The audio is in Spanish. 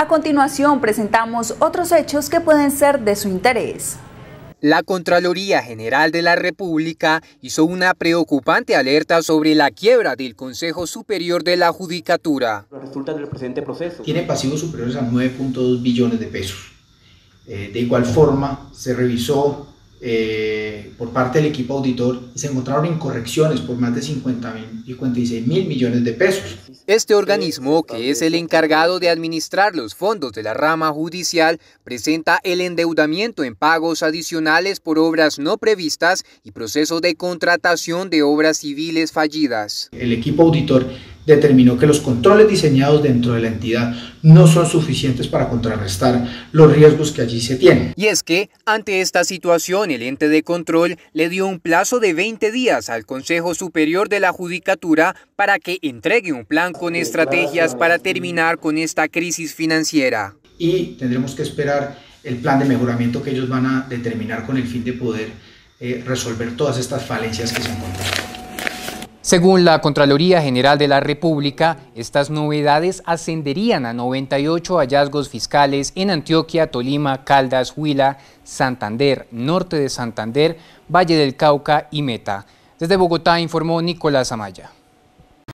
A continuación presentamos otros hechos que pueden ser de su interés. La Contraloría General de la República hizo una preocupante alerta sobre la quiebra del Consejo Superior de la Judicatura. del presente proceso. Tiene pasivos superiores a 9.2 billones de pesos. Eh, de igual forma, se revisó eh, por parte del equipo auditor y se encontraron incorrecciones por más de 50 56 mil millones de pesos. Este organismo, que es el encargado de administrar los fondos de la rama judicial, presenta el endeudamiento en pagos adicionales por obras no previstas y proceso de contratación de obras civiles fallidas. El equipo auditor determinó que los controles diseñados dentro de la entidad no son suficientes para contrarrestar los riesgos que allí se tienen. Y es que, ante esta situación, el ente de control le dio un plazo de 20 días al Consejo Superior de la Judicatura para que entregue un plan con estrategias para terminar con esta crisis financiera. Y tendremos que esperar el plan de mejoramiento que ellos van a determinar con el fin de poder eh, resolver todas estas falencias que se encuentran. Según la Contraloría General de la República, estas novedades ascenderían a 98 hallazgos fiscales en Antioquia, Tolima, Caldas, Huila, Santander, Norte de Santander, Valle del Cauca y Meta. Desde Bogotá informó Nicolás Amaya.